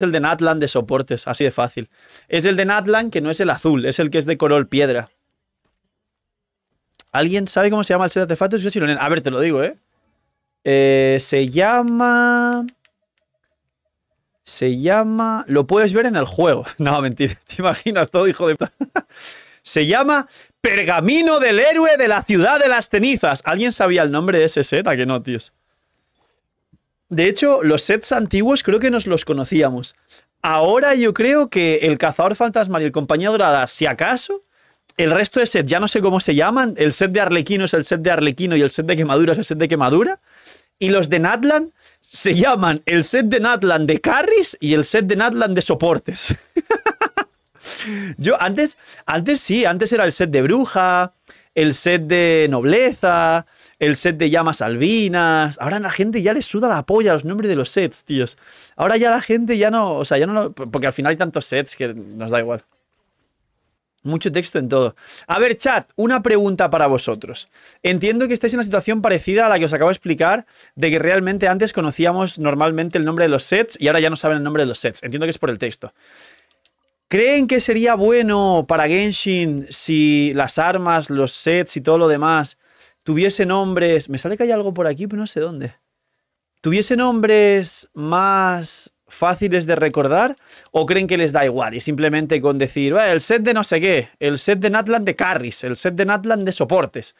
el de Natlan de soportes, así de fácil. Es el de Natlan que no es el azul, es el que es de color piedra. ¿Alguien sabe cómo se llama el set de artefactos? Yo sí A ver, te lo digo, ¿eh? ¿eh? se llama... Se llama... Lo puedes ver en el juego. No, mentira. Te imaginas todo, hijo de... se llama Pergamino del Héroe de la Ciudad de las Cenizas. ¿Alguien sabía el nombre de ese set? ¿A que no, tíos? De hecho, los sets antiguos creo que nos los conocíamos. Ahora yo creo que el cazador Fantasma y el compañero dorada, si acaso, el resto de sets ya no sé cómo se llaman. El set de Arlequino es el set de Arlequino y el set de quemadura es el set de quemadura. Y los de Natland se llaman el set de Natland de carries y el set de Natland de soportes. Yo antes, antes sí, antes era el set de bruja, el set de nobleza, el set de llamas albinas. Ahora la gente ya le suda la polla los nombres de los sets, tíos. Ahora ya la gente ya no, o sea, ya no lo, porque al final hay tantos sets que nos da igual. Mucho texto en todo. A ver, chat, una pregunta para vosotros. Entiendo que estáis en una situación parecida a la que os acabo de explicar, de que realmente antes conocíamos normalmente el nombre de los sets y ahora ya no saben el nombre de los sets. Entiendo que es por el texto. ¿Creen que sería bueno para Genshin si las armas, los sets y todo lo demás tuviesen nombres... Me sale que hay algo por aquí, pero no sé dónde. ¿Tuviese nombres más fáciles de recordar? ¿O creen que les da igual y simplemente con decir, el set de no sé qué, el set de Natlan de carries, el set de Natlan de soportes?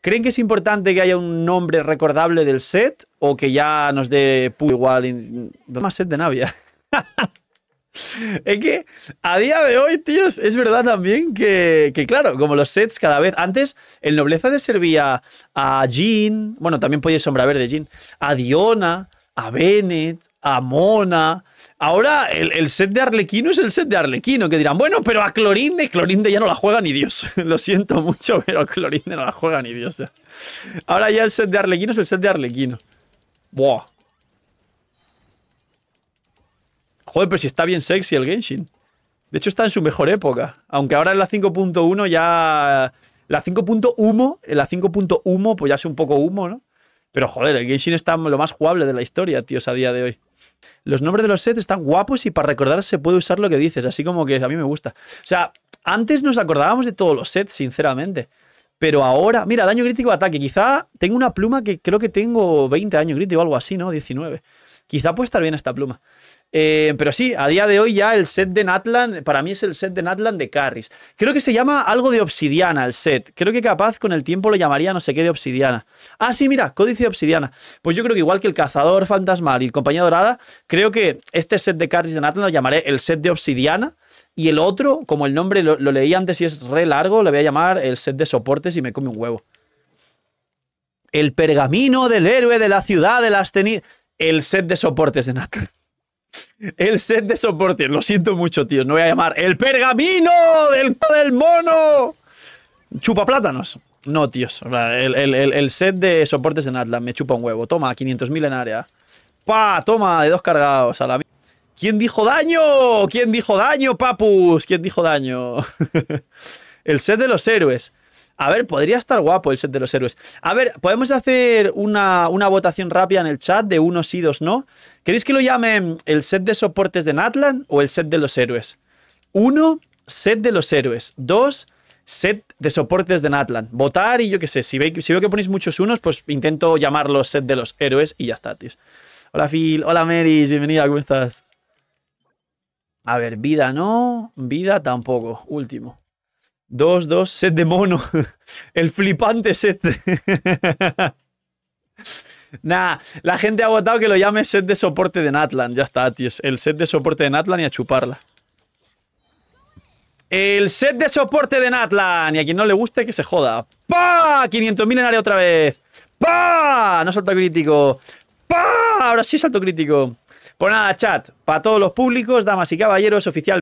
¿Creen que es importante que haya un nombre recordable del set o que ya nos dé pu igual? Más set de Navia. Es que a día de hoy, tíos, es verdad también que, claro, como los sets cada vez. Antes, el Nobleza de servía a Jean, bueno, también podía sombra verde Jean, a Diona, a Bennett, a Mona. Ahora el, set de Arlequino es el set de Arlequino, que dirán, bueno, pero a Clorinde, Clorinde ya no la juega ni Dios. Lo siento mucho, pero a Clorinde no la juega ni Dios. Ahora ya el set de Arlequino es el set de Arlequino. Buah. Joder, pero si está bien sexy el Genshin. De hecho, está en su mejor época. Aunque ahora en la 5.1 ya. La 5.1, humo, la 5.1, pues ya es un poco humo, ¿no? Pero joder, el Genshin está lo más jugable de la historia, tíos, a día de hoy. Los nombres de los sets están guapos y para recordar se puede usar lo que dices, así como que a mí me gusta. O sea, antes nos acordábamos de todos los sets, sinceramente. Pero ahora, mira, daño crítico ataque. Quizá tengo una pluma que creo que tengo 20 daño crítico o algo así, ¿no? 19. Quizá puede estar bien esta pluma. Eh, pero sí, a día de hoy ya el set de Natlan, para mí es el set de Natlan de Carris. Creo que se llama algo de obsidiana el set. Creo que capaz con el tiempo lo llamaría no sé qué de obsidiana. Ah, sí, mira, códice de obsidiana. Pues yo creo que igual que el cazador fantasmal y el compañía dorada, creo que este set de Carris de Natlan lo llamaré el set de obsidiana. Y el otro, como el nombre lo, leí antes y es re largo, lo voy a llamar el set de soportes y me come un huevo. El pergamino del héroe de la ciudad de las tenidas el set de soportes de Nat. El set de soportes, lo siento mucho, tío. No voy a llamar. ¡El pergamino del, del mono! Chupa plátanos. No, tíos. El, set de soportes de nat me chupa un huevo. Toma, 500.000 en área. ¡Pa! Toma, de dos cargados a la ¿Quién dijo daño? ¿Quién dijo daño, papus? ¿Quién dijo daño? el set de los héroes. A ver, podría estar guapo el set de los héroes. A ver, podemos hacer una, votación rápida en el chat de unos sí, dos no. ¿Queréis que lo llamen el set de soportes de Natlan o el set de los héroes? Uno, set de los héroes. Dos, set de soportes de Natlan. Votar y yo qué sé, si, si veo que ponéis muchos unos, pues intento llamarlo set de los héroes y ya está, tíos. Hola Phil, hola Meris, bienvenida, ¿cómo estás? A ver, vida no, vida tampoco, último. Dos, dos, set de mono. El flipante set. Nah, la gente ha votado que lo llame set de soporte de Natlan. Ya está, tíos, El set de soporte de Natlan y a chuparla. El set de soporte de Natlan. Y a quien no le guste, que se joda. ¡Pa! 500.000 en área otra vez. ¡Pa! No salto crítico. ¡Pa! Ahora sí salto crítico. Pues nada, chat. Para todos los públicos, damas y caballeros, oficial.